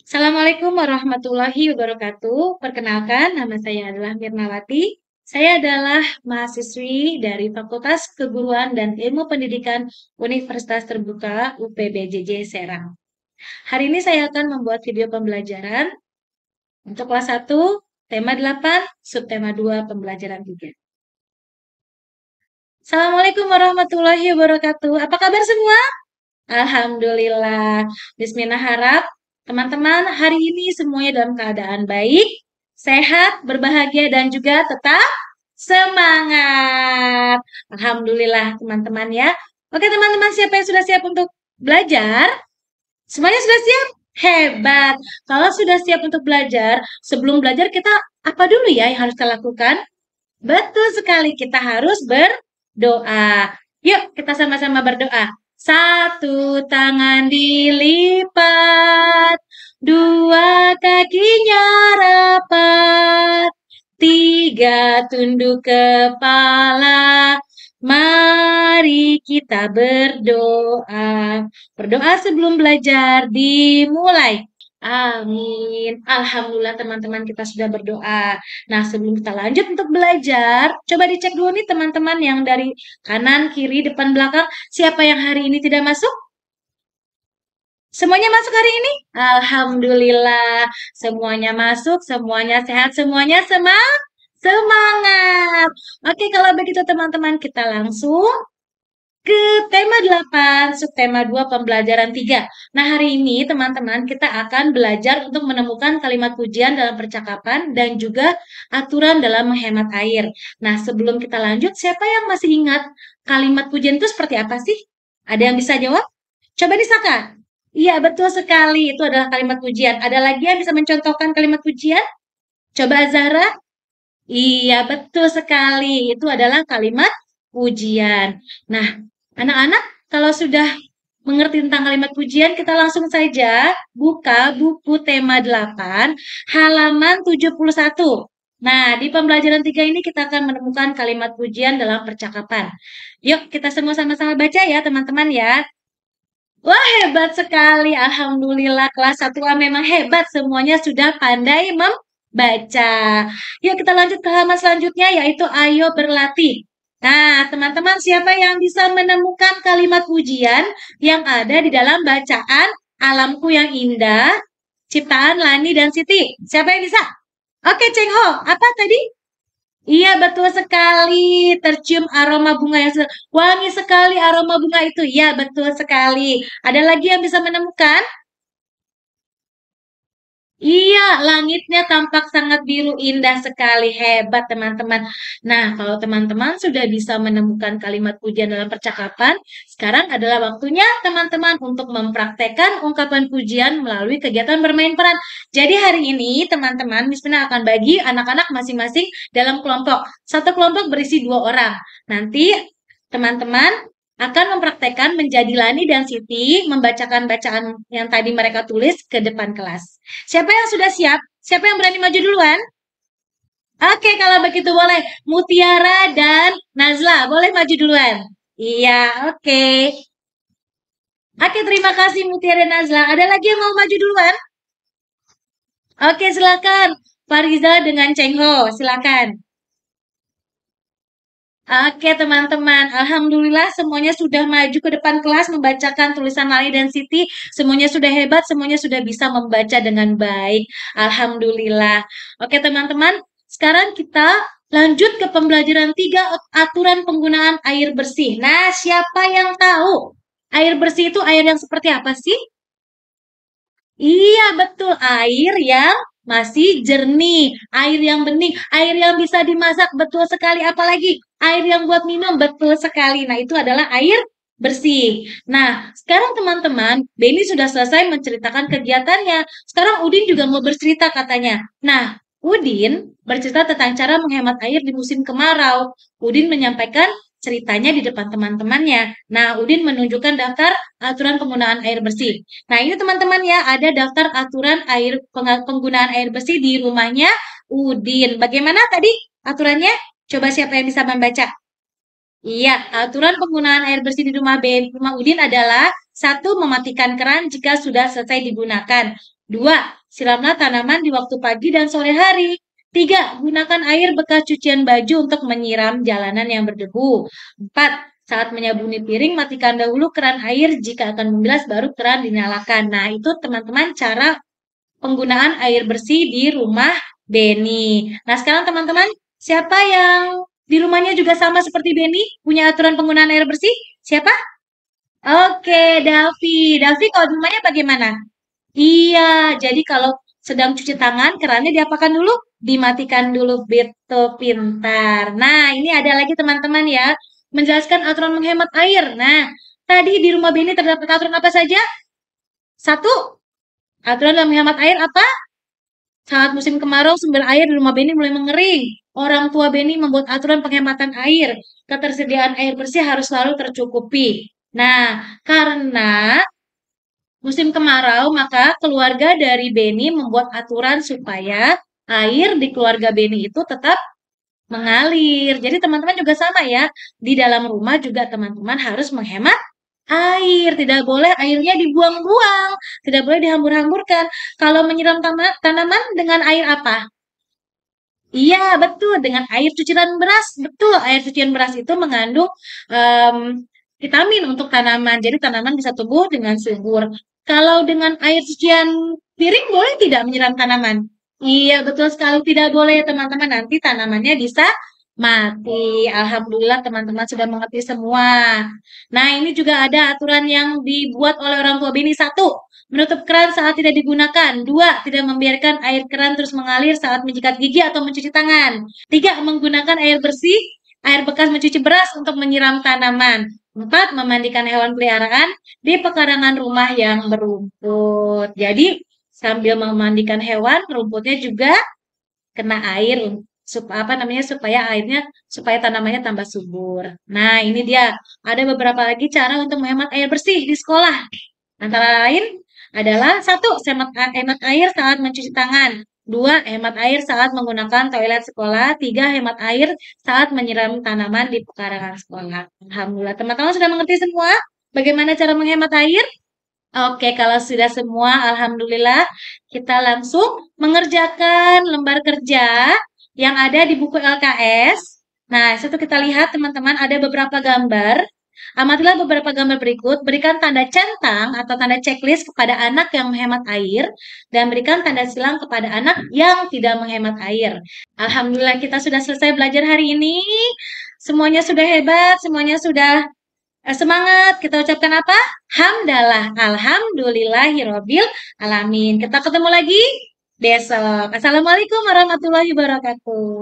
Assalamualaikum warahmatullahi wabarakatuh. Perkenalkan, nama saya adalah Mirna Wati. Saya adalah mahasiswi dari Fakultas Keguruan dan Ilmu Pendidikan Universitas Terbuka UPBJJ Serang. Hari ini saya akan membuat video pembelajaran untuk kelas 1, tema 8, subtema 2, pembelajaran 3. Assalamualaikum warahmatullahi wabarakatuh. Apa kabar semua? Alhamdulillah. Bismillahirrahmanirrahim. Teman-teman, hari ini semuanya dalam keadaan baik, sehat, berbahagia, dan juga tetap semangat. Alhamdulillah, teman-teman ya. Oke, teman-teman, siapa yang sudah siap untuk belajar? Semuanya sudah siap? Hebat. Kalau sudah siap untuk belajar, sebelum belajar kita apa dulu ya yang harus kita lakukan? Betul sekali, kita harus berdoa. Yuk, kita sama-sama berdoa. Satu tangan dilipat, dua kakinya rapat, tiga tunduk kepala. Mari kita berdoa. Berdoa sebelum belajar dimulai. Amin. Alhamdulillah teman-teman kita sudah berdoa. Nah sebelum kita lanjut untuk belajar, coba dicek dulu nih teman-teman yang dari kanan, kiri, depan, belakang. Siapa yang hari ini tidak masuk? Semuanya masuk hari ini? Alhamdulillah. Semuanya masuk, semuanya sehat, semuanya semangat. Semangat. Oke, kalau begitu teman-teman kita langsung ke tema 8, subtema 2, pembelajaran 3. Nah, hari ini teman-teman kita akan belajar untuk menemukan kalimat pujian dalam percakapan dan juga aturan dalam menghemat air. Nah, sebelum kita lanjut, siapa yang masih ingat kalimat pujian itu seperti apa sih? Ada yang bisa jawab? Coba disaka. Iya, betul sekali. Itu adalah kalimat pujian. Ada lagi yang bisa mencontohkan kalimat pujian? Coba Zahra. Iya, betul sekali. Itu adalah kalimat pujian. Nah, anak-anak kalau sudah mengerti tentang kalimat pujian, kita langsung saja buka buku tema 8 halaman 71. Nah, di pembelajaran 3 ini kita akan menemukan kalimat pujian dalam percakapan. Yuk, kita semua sama-sama baca ya, teman-teman ya. Wah, hebat sekali. Alhamdulillah, kelas 1A memang hebat. Semuanya sudah pandai membaca. Yuk, kita lanjut ke halaman selanjutnya, yaitu ayo berlatih. Nah, teman-teman siapa yang bisa menemukan kalimat pujian yang ada di dalam bacaan Alamku yang indah, ciptaan Lani dan Siti? Siapa yang bisa? Oke, Cheng Ho, apa tadi? Iya, betul sekali. Tercium aroma bunga yang wangi sekali aroma bunga itu. Iya, betul sekali. Ada lagi yang bisa menemukan? Iya, langitnya tampak sangat biru indah sekali. Hebat teman-teman. Nah, kalau teman-teman sudah bisa menemukan kalimat pujian dalam percakapan, sekarang adalah waktunya teman-teman untuk mempraktekkan ungkapan pujian melalui kegiatan bermain peran. Jadi hari ini teman-teman Miss Pina akan bagi anak-anak masing-masing dalam kelompok. Satu kelompok berisi dua orang. Nanti teman-teman akan mempraktekkan menjadi Lani dan Siti membacakan bacaan yang tadi mereka tulis ke depan kelas. Siapa yang sudah siap? Siapa yang berani maju duluan? Oke, kalau begitu boleh. Mutiara dan Nazla, boleh maju duluan. Iya, oke. Oke, terima kasih Mutiara dan Nazla. Ada lagi yang mau maju duluan? Oke, silakan. Fariza dengan Cengho, silakan. Oke teman-teman, Alhamdulillah semuanya sudah maju ke depan kelas membacakan tulisan Lali dan Siti. Semuanya sudah hebat, semuanya sudah bisa membaca dengan baik. Alhamdulillah. Oke teman-teman, sekarang kita lanjut ke pembelajaran 3 aturan penggunaan air bersih. Nah, siapa yang tahu air bersih itu air yang seperti apa sih? Iya betul, air yang masih jernih, air yang bening, air yang bisa dimasak betul sekali, apalagi air yang buat minum betul sekali. Nah, itu adalah air bersih. Nah, sekarang teman-teman, Benny sudah selesai menceritakan kegiatannya. Sekarang Udin juga mau bercerita katanya. Nah, Udin bercerita tentang cara menghemat air di musim kemarau. Udin menyampaikan ceritanya di depan teman-temannya. Nah, Udin menunjukkan daftar aturan penggunaan air bersih. Nah, ini teman-teman ya, ada daftar aturan air penggunaan air bersih di rumahnya Udin. Bagaimana tadi aturannya? Coba siapa yang bisa membaca? Iya, aturan penggunaan air bersih di rumah ben, rumah Udin adalah satu mematikan keran jika sudah selesai digunakan. Dua, siramlah tanaman di waktu pagi dan sore hari. Tiga, gunakan air bekas cucian baju untuk menyiram jalanan yang berdebu. Empat, saat menyabuni piring, matikan dahulu keran air. Jika akan membilas, baru keran dinyalakan. Nah, itu teman-teman cara penggunaan air bersih di rumah Benny. Nah, sekarang teman-teman, siapa yang di rumahnya juga sama seperti Benny? Punya aturan penggunaan air bersih? Siapa? Oke, Davi. Davi, kalau di rumahnya bagaimana? Iya, jadi kalau sedang cuci tangan, kerannya diapakan dulu? dimatikan dulu Beto Pintar. Nah, ini ada lagi teman-teman ya, menjelaskan aturan menghemat air. Nah, tadi di rumah Beni terdapat aturan apa saja? Satu, aturan dalam menghemat air apa? Saat musim kemarau, sumber air di rumah Beni mulai mengering. Orang tua Beni membuat aturan penghematan air. Ketersediaan air bersih harus selalu tercukupi. Nah, karena musim kemarau, maka keluarga dari Beni membuat aturan supaya air di keluarga Beni itu tetap mengalir. Jadi teman-teman juga sama ya. Di dalam rumah juga teman-teman harus menghemat air. Tidak boleh airnya dibuang-buang. Tidak boleh dihambur-hamburkan. Kalau menyiram tanaman dengan air apa? Iya, betul. Dengan air cucian beras. Betul, air cucian beras itu mengandung um, vitamin untuk tanaman. Jadi tanaman bisa tumbuh dengan subur. Kalau dengan air cucian piring boleh tidak menyiram tanaman? Iya betul sekali tidak boleh ya teman-teman nanti tanamannya bisa mati. Alhamdulillah teman-teman sudah mengerti semua. Nah ini juga ada aturan yang dibuat oleh orang tua bini satu menutup keran saat tidak digunakan. Dua, tidak membiarkan air keran terus mengalir saat menjikat gigi atau mencuci tangan. Tiga, menggunakan air bersih, air bekas mencuci beras untuk menyiram tanaman. Empat, memandikan hewan peliharaan di pekarangan rumah yang berumput. Jadi, sambil memandikan hewan rumputnya juga kena air sup, apa namanya supaya airnya supaya tanamannya tambah subur. Nah, ini dia. Ada beberapa lagi cara untuk menghemat air bersih di sekolah. Antara lain adalah satu, hemat, hemat air saat mencuci tangan. Dua, hemat air saat menggunakan toilet sekolah. Tiga, hemat air saat menyiram tanaman di pekarangan sekolah. Alhamdulillah, teman-teman sudah mengerti semua bagaimana cara menghemat air? Oke, kalau sudah semua, Alhamdulillah, kita langsung mengerjakan lembar kerja yang ada di buku LKS. Nah, situ kita lihat teman-teman ada beberapa gambar. Amatilah beberapa gambar berikut, berikan tanda centang atau tanda checklist kepada anak yang menghemat air, dan berikan tanda silang kepada anak yang tidak menghemat air. Alhamdulillah kita sudah selesai belajar hari ini, semuanya sudah hebat, semuanya sudah Eh, semangat. Kita ucapkan apa? Hamdalah. Alhamdulillahirobbil alamin. Kita ketemu lagi besok. Assalamualaikum warahmatullahi wabarakatuh.